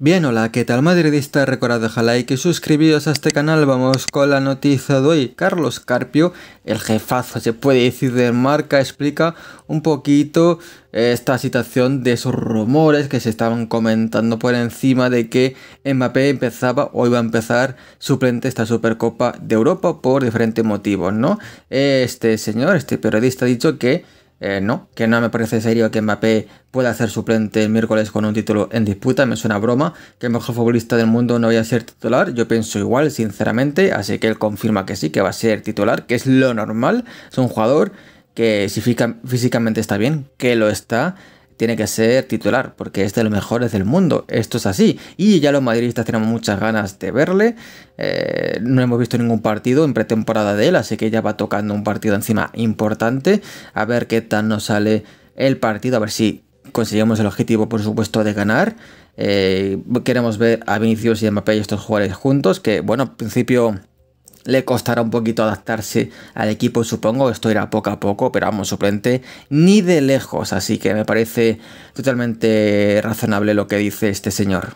Bien, hola, ¿qué tal madridista? Recordad like y suscribiros a este canal, vamos con la noticia de hoy. Carlos Carpio, el jefazo, se puede decir de marca, explica un poquito eh, esta situación de esos rumores que se estaban comentando por encima de que Mbappé empezaba o iba a empezar suplente esta Supercopa de Europa por diferentes motivos, ¿no? Este señor, este periodista ha dicho que eh, no, que no me parece serio que Mbappé pueda hacer suplente el miércoles con un título en disputa, me suena broma, que el mejor futbolista del mundo no vaya a ser titular, yo pienso igual, sinceramente, así que él confirma que sí, que va a ser titular, que es lo normal, es un jugador que si físicamente está bien, que lo está, tiene que ser titular, porque es de los mejores del mundo. Esto es así. Y ya los madridistas tenemos muchas ganas de verle. Eh, no hemos visto ningún partido en pretemporada de él, así que ya va tocando un partido encima importante. A ver qué tal nos sale el partido, a ver si conseguimos el objetivo, por supuesto, de ganar. Eh, queremos ver a Vinicius y a Mbappé estos jugadores juntos, que bueno, al principio le costará un poquito adaptarse al equipo, supongo. Esto irá poco a poco, pero vamos, suplente ni de lejos. Así que me parece totalmente razonable lo que dice este señor.